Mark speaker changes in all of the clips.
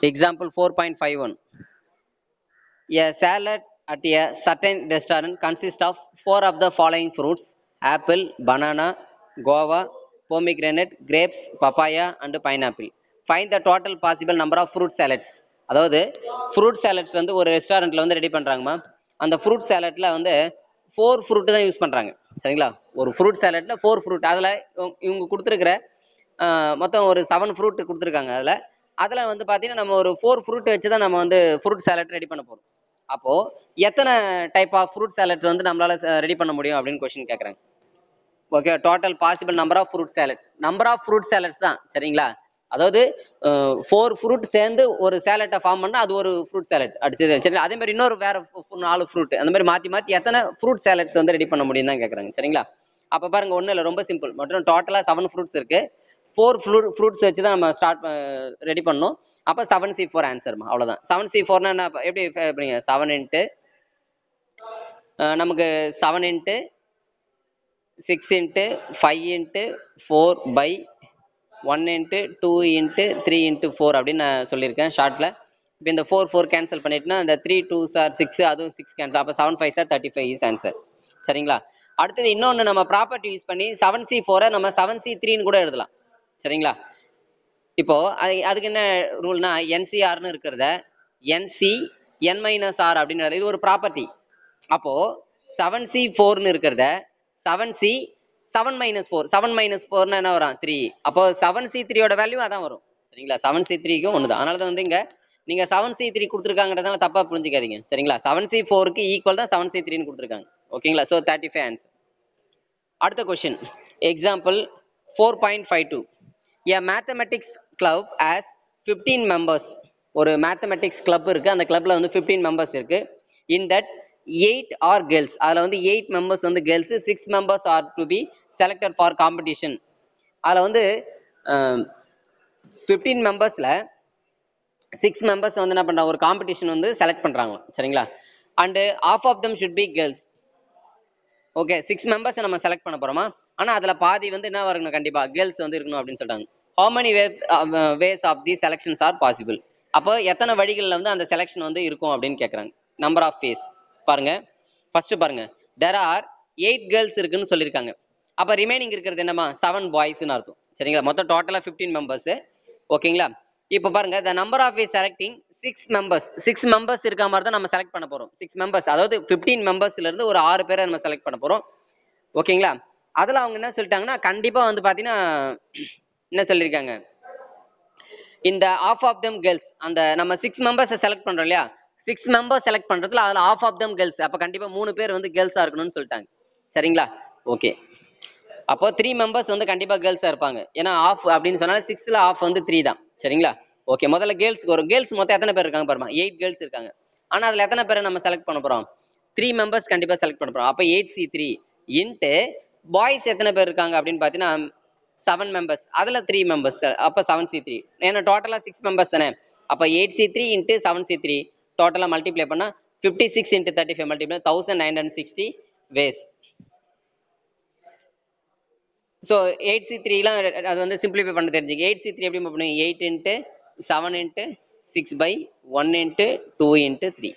Speaker 1: So example 4.51. A salad at a certain restaurant consists of four of the following fruits apple, banana, guava, pomegranate, grapes, papaya and pineapple. Find the total possible number of fruit salads. அதாவது fruit salads வந்து ஒரு ரெஸ்டாரண்ட்டில் வந்து ready பண்ணுறாங்கம்மா அந்த fruit சாலட்டில் வந்து four fruit தான் use பண்ணுறாங்க சரிங்களா ஒரு ஃப்ரூட் சாலட்டில் ஃபோர் ஃப்ரூட் அதில் இவங்க கொடுத்துருக்குற மொத்தம் ஒரு செவன் ஃப்ரூட் கொடுத்துருக்காங்க அதில் அதில் வந்து பார்த்தீங்கன்னா நம்ம ஒரு ஃபோர் ஃப்ரூட் வச்சு தான் நம்ம வந்து ஃப்ரூட் சேலட் ரெடி பண்ண போகிறோம் அப்போது எத்தனை டைப் ஆஃப் ஃப்ரூட் சேலட் வந்து நம்மளால் ரெடி பண்ண முடியும் அப்படின்னு கொஷின் கேட்குறேங்க okay total possible number of fruit salads number of fruit salads தான் சரிங்களா அதாவது ஃபோர் ஃப்ரூட் சேர்ந்து ஒரு சேலட்டை ஃபார்ம் பண்ணால் அது ஒரு ஃப்ரூட் சேலட் அடிச்சது சரி அதே மாதிரி இன்னொரு வேறு நாலு ஃப்ரூட் அந்த மாதிரி மாற்றி மாற்றி எத்தனை ஃப்ரூட் சேலட்ஸ் வந்து ரெடி பண்ண முடியும் தான் கேட்குறாங்க சரிங்களா அப்போ பாருங்க ஒன்றும் இல்லை ரொம்ப சிம்பிள் மற்றும் டோட்டலாக செவன் ஃப்ரூட்ஸ் இருக்குது ஃபோர் ஃப்ரூட் ஃப்ரூட்ஸ் வச்சு தான் நம்ம ஸ்டார்ட் ரெடி பண்ணோம் அப்போ செவன் சி ஃபோர் ஆன்சர்மா அவ்வளோதான் செவன் சி ஃபோர்னா என்ன எப்படி பண்ணீங்க செவன் இன்ட்டு நமக்கு seven into six into five into four by one into two into three into four அப்படின்னு நான் சொல்லியிருக்கேன் ஷார்ட்டில் இப்போ இந்த ஃபோர் ஃபோர் கேன்சல் பண்ணிட்டுனா இந்த த்ரீ டூ சார் சிக்ஸ் அதுவும் சிக்ஸ் கேன்சல் அப்போ seven five are thirty five is answer சரிங்களா அடுத்தது இன்னொன்று நம்ம ப்ராப்பர்ட்டி யூஸ் பண்ணி செவன் சி ஃபோரை நம்ம செவன் சி த்ரீன்னு கூட எழுதலாம் சரிங்களா இப்போ அதுக்கு என்ன ரூல்னா என்சிஆர்னு இருக்கிறத என்சி என் மைனஸ் ஆர் அப்படின்றது இது ஒரு ப்ராப்பர்ட்டி அப்போ செவன் சி ஃபோர்னு இருக்கிறத seven C seven minus four seven minus ஃபோர்னு என்ன வரும் த்ரீ அப்போ செவன் சி த்ரீயோட வேல்யூ அதான் வரும் சரிங்களா செவன் சி த்ரீக்கும் ஒன்று தான் அதனால தான் வந்து இங்கே நீங்கள் செவன் சி த்ரீ கொடுத்துருக்காங்கன்றதுனால தப்பாக புரிஞ்சுக்காதீங்க சரிங்களா செவன் சி ஃபோருக்கு ஈக்குவல் தான் செவன் சி த்ரீன்னு கொடுத்துருக்காங்க ஓகேங்களா ஸோ தேர்ட்டி ஃபைவ் ஆன்சர் அடுத்த question example four point five two a mathematics club has fifteen members ஒரு மேத்தமெட்டிக்ஸ் கிளப் இருக்குது அந்த கிளப்பில் வந்து ஃபிஃப்டீன் மெம்பர்ஸ் இருக்குது in that eight are girls அதில் வந்து எயிட் மெம்பர்ஸ் வந்து girls six members are to be selected for competition அதில் வந்து ஃபிஃப்டீன் மெம்பர்ஸில் சிக்ஸ் மெம்பர்ஸ் வந்து என்ன பண்ணுறாங்க ஒரு காம்படிஷன் வந்து செலக்ட் பண்ணுறாங்க சரிங்களா and of of them should be girls okay six மெம்பர்ஸை நம்ம செலக்ட் பண்ண போகிறோமா ஆனால் அதில் பாதி வந்து என்ன வரணும் கண்டிப்பாக கேர்ள்ஸ் வந்து இருக்கணும் அப்படின்னு சொல்கிறாங்க how many way ways of the selections are possible அப்போ எத்தனை வழிகளில் வந்து அந்த செலெக்ஷன் வந்து இருக்கும் அப்படின்னு கேட்குறாங்க நம்பர் ஆஃப் ஃபேஸ் பாருங்க ஃபர்ஸ்ட் பாருங்க தெர் ஆர் எயிட் கேர்ள்ஸ் இருக்குன்னு சொல்லியிருக்காங்க அப்போ ரிமைனிங் இருக்கிறது என்னமா செவன் பாய்ஸ்னு அர்த்தம் சரிங்களா மொத்தம் டோட்டலாக ஃபிஃப்டீன் மெம்பர்ஸு ஓகேங்களா இப்போ பாருங்க the number of is selecting six members six members இருக்க மாதிரி தான் நம்ம செலக்ட் பண்ண போகிறோம் சிக்ஸ் மெம்பர்ஸ் அதாவது ஃபிஃப்டீன் மெம்பர்ஸ்லேருந்து ஒரு ஆறு பேரை நம்ம செலக்ட் பண்ண போகிறோம் ஓகேங்களா அதில் அவங்க என்ன சொல்லிட்டாங்கன்னா கண்டிப்பாக வந்து பார்த்தீங்கன்னா என்ன சொல்லியிருக்காங்க இந்த ஆஃப் ஆஃப் தம் கேர்ள்ஸ் அந்த நம்ம சிக்ஸ் மெம்பர்ஸை செலக்ட் பண்ணுறோம் இல்லையா சிக்ஸ் மெம்பர்ஸ் செலக்ட் பண்ணுறதுல அதில் ஆஃப் ஆஃப் தம் கேர்ள்ஸ் அப்போ கண்டிப்பாக மூணு பேர் வந்து கேர்ள்ஸாக இருக்கணும்னு சொல்லிட்டாங்க சரிங்களா ஓகே அப்போ த்ரீ மெம்பர்ஸ் வந்து கண்டிப்பாக கேர்ள்ஸாக இருப்பாங்க ஏன்னா ஆஃப் அப்படின்னு சொன்னாலும் சிக்ஸில் ஆஃப் வந்து த்ரீ தான் சரிங்களா ஓகே முதல்ல கேர்ள்ஸ் ஒரு கேர்ள்ஸ் மொத்தம் எத்தனை பேர் இருக்காங்க பாருமா எயிட் கேர்ள்ஸ் இருக்காங்க ஆனால் அதில் எத்தனை பேரை நம்ம செலக்ட் பண்ண போகிறோம் த்ரீ மெம்பர்ஸ் கண்டிப்பாக செலக்ட் பண்ண போகிறோம் அப்போ eight C three into boys எத்தனை பேர் இருக்காங்க அப்படின்னு பார்த்தீங்கன்னா செவன் மெம்பர்ஸ் அதில் த்ரீ மெம்பர்ஸ் சார் அப்போ செவன் சி த்ரீ ஏன்னா டோட்டலாக சிக்ஸ் மெம்பர்ஸ் தானே அப்போ eight C three into seven C three டோட்டலாக மல்டிப்ளை பண்ணால் fifty six into thirty five multiply thousand nine hundred sixty ways so eight C த்ரீலாம் அது வந்து சிம்பிளிஃபை பண்ண தெரிஞ்சுக்க எயிட் சி த்ரீ எப்படி பண்ணுவோம் eight into seven into six by one into two into three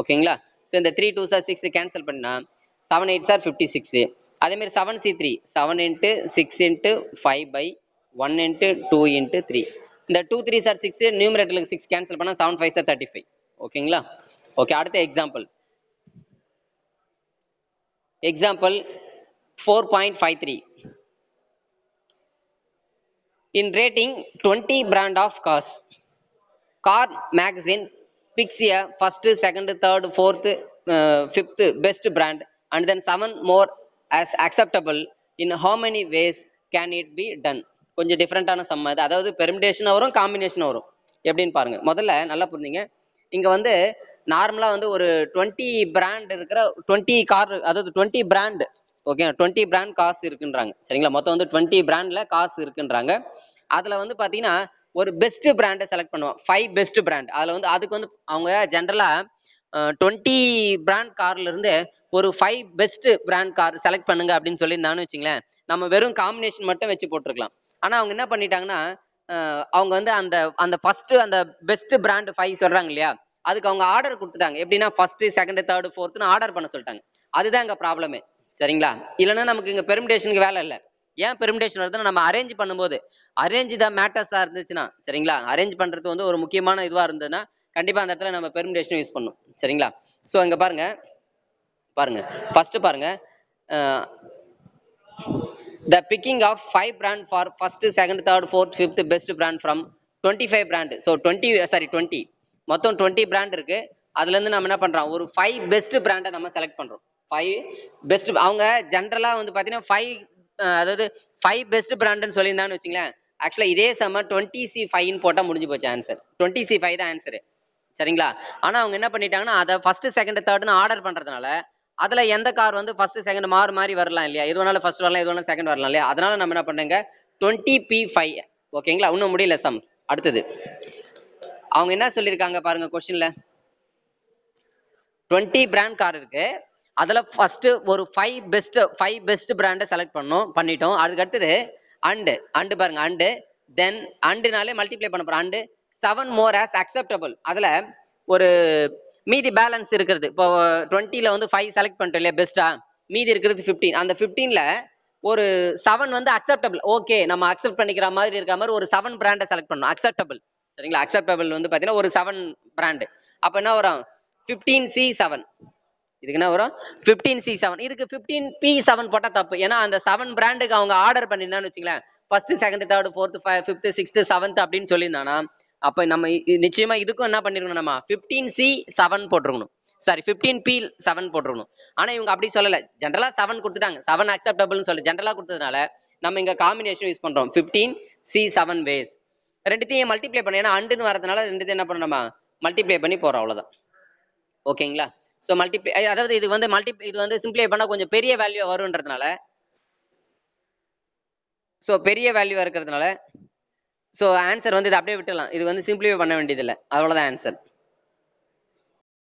Speaker 1: ஓகேங்களா ஸோ இந்த three two are six cancel பண்ணால் seven eight are fifty six அதேமாரி seven C three seven into six into five by one into two into three இந்த two three are six நியூமரேட்டருக்கு six cancel பண்ணால் seven five are thirty five ஓகேங்களா okay அடுத்த example example four point five three in rating twenty brand of cars car magazine picks first second third fourth fifth best brand and then seven more as acceptable in how many ways can it be done கொஞ்சம் டிஃப்ரெண்ட்டான சம்ம அது அதாவது permutation வரும் combination வரும் எப்படின்னு பாருங்க முதல்ல நல்லா புரிஞ்சுங்க இங்கே வந்து நார்மலாக வந்து ஒரு டுவெண்ட்டி பிராண்ட் இருக்கிற டுவெண்ட்டி கார் அதாவது twenty brand okay twenty brand cars இருக்குன்றாங்க சரிங்களா மொத்தம் வந்து டுவெண்ட்டி பிராண்டில் காசு இருக்குன்றாங்க அதில் வந்து பார்த்தீங்கன்னா ஒரு பெஸ்ட் பிராண்டை செலக்ட் பண்ணுவோம் ஃபைவ் பெஸ்ட் பிராண்ட் அதில் வந்து அதுக்கு வந்து அவங்க ஜென்ரலாக டுவெண்ட்டி பிராண்ட் கார்ல இருந்து ஒரு five best brand car select பண்ணுங்க அப்படின்னு சொல்லியிருந்தாங்கன்னு வச்சுங்களேன் நம்ம வெறும் காம்பினேஷன் மட்டும் வச்சு போட்டிருக்கலாம் ஆனால் அவங்க என்ன பண்ணிட்டாங்கன்னா அவங்க வந்து அந்த அந்த ஃபஸ்ட்டு அந்த பெஸ்ட் பிராண்ட் ஃபைவ் சொல்கிறாங்க இல்லையா அதுக்கு அவங்க ஆர்டர் கொடுத்துட்டாங்க எப்படின்னா ஃபர்ஸ்ட் செகண்ட் தேர்டு ஃபோர்த்துன்னு ஆர்டர் பண்ண சொல்லிட்டாங்க அதுதான் எங்க ப்ராப்ளமே சரிங்களா இல்லைன்னா நமக்கு இங்கே பெருமிடேஷனுக்கு வேலை இல்லை ஏன் பெருமிடேஷன் வருதுன்னா நம்ம அரேஞ்ச் பண்ணும்போது அரேஞ்ச் த மேட்டர்ஸா இருந்துச்சுன்னா சரிங்களா அரேஞ்ச் பண்ணுறது வந்து ஒரு முக்கியமான இதுவாக இருந்ததுன்னா கண்டிப்பாக அந்த இடத்துல நம்ம பெர்மிடேஷன் யூஸ் பண்ணணும் சரிங்களா ஸோ இங்க பாருங்க பாருங்க ஃபர்ஸ்ட் பாருங்க the picking of five brand for first second third fourth fifth best brand from twenty five brand so twenty sorry twenty மொத்தம் டுவெண்ட்டி பிராண்ட் இருக்கு அதுலேருந்து நம்ம என்ன பண்றோம் ஒரு ஃபைவ் பெஸ்ட் பிராண்டை நம்ம செலக்ட் பண்ணுறோம் ஃபைவ் பெஸ்ட் அவங்க ஜென்ரலாக வந்து பார்த்தீங்கன்னா ஃபைவ் அதாவது ஃபைவ் பெஸ்ட் பிராண்டுன்னு சொல்லியிருந்தான்னு வச்சுங்களேன் ஆக்சுவலாக இதே சம டுவெண்ட்டி சி ஃபைவ்னு போட்டால் முடிஞ்சு போச்சு ஆன்சர் டுவெண்ட்டி சி ஃபைவ் தான் ஆன்சரு சரிங்களா ஆனால் அவங்க என்ன பண்ணிட்டாங்கன்னா அதை ஃபஸ்ட்டு செகண்ட் தேர்டுன்னு ஆர்டர் பண்ணுறதுனால அதில் எந்த கார் வந்து ஃபஸ்ட்டு செகண்ட் மாறு மாதிரி வரலாம் இல்லையா எது வேணாலும் ஃபஸ்ட் வரலாம் எது வேணாலும் செகண்ட் வரலாம் இல்லையா அதனால நம்ம என்ன பண்ணுங்க டுவெண்ட்டி பி ஃபைவ் ஓகேங்களா இன்னும் முடியல சம் அடுத்தது அவங்க என்ன சொல்லியிருக்காங்க பாருங்க கொஸ்டின்ல டுவெண்ட்டி பிராண்ட் கார் இருக்கு அதில் ஃபஸ்ட்டு ஒரு ஃபைவ் பெஸ்ட்டு ஃபைவ் பெஸ்ட் பிராண்டை செலக்ட் பண்ணோம் பண்ணிட்டோம் அதுக்கு அடுத்தது அண்டு அண்டு பாருங்க அண்டு தென் அண்டுனாலே மல்டிப்ளை பண்ண போறோம் and seven more as acceptable அதில் ஒரு மீதி பேலன்ஸ் இருக்கிறது இப்போ டுவெண்ட்டியில் வந்து ஃபைவ் செலக்ட் பண்ணிட்டோம் இல்லையா பெஸ்ட்டாக மீதி இருக்கிறது ஃபிஃப்டீன் அந்த ஃபிஃப்டீனில் ஒரு செவன் வந்து அக்செப்டபிள் ஓகே நம்ம அக்செப்ட் பண்ணிக்கிற மாதிரி இருக்கிற மாதிரி ஒரு செவன் பிராண்டை செலக்ட் பண்ணணும் அக்செப்டபிள் சரிங்களா அக்செப்டபிள் வந்து பார்த்தீங்கன்னா ஒரு செவன் பிராண்டு அப்போ என்ன வரும் ஃபிஃப்டீன் சி செவன் இதுக்கு என்ன வரும் ஃபிஃப்டீன் சி செவன் இதுக்கு ஃபிஃப்டீன் பி செவன் போட்டால் தப்பு ஏன்னா அந்த செவன் பிராண்டுக்கு அவங்க ஆர்டர் பண்ணியிருந்தான்னு வச்சுங்களேன் first second third fourth five fifth sixth seventh அப்படின்னு சொல்லியிருந்தானா அப்போ நம்ம நிச்சயமா இதுக்கும் என்ன பண்ணிருக்கணும் நம்ம ஃபிஃப்டீன் சி செவன் போட்டிருக்கணும் சாரி ஃபிஃப்டீன் பி செவன் போட்டிருக்கணும் ஆனால் இவங்க அப்படி சொல்லலை ஜென்ரலாக செவன் கொடுத்துட்டாங்க செவன் அக்செப்டபிள்னு சொல்லி ஜென்ரலாக கொடுத்ததுனால நம்ம இங்கே காம்பினேஷன் யூஸ் பண்ணுறோம் ஃபிஃப்டீன் சி செவன் வேஸ் ரெண்டுத்தையும் மல்டிப்ளை பண்ணி ஏன்னா அண்டுன்னு வரதுனால ரெண்டுத்தையும் என்ன பண்ணணுமா மல்டிப்ளை பண்ணி போகிறோம் அவ்வளோதான் ஓகேங்களா ஸோ மல்டிப்ளை அதாவது இது வந்து மல்டி இது வந்து சிம்பிளை பண்ணால் கொஞ்சம் பெரிய வேல்யூ வருன்றதுனால ஸோ பெரிய வேல்யூவாக இருக்கிறதுனால ஸோ ஆன்சர் வந்து இது அப்படியே விட்டுடலாம் இது வந்து சிம்பிளிஃபை பண்ண வேண்டியதில்லை அவ்வளோதான் ஆன்சர்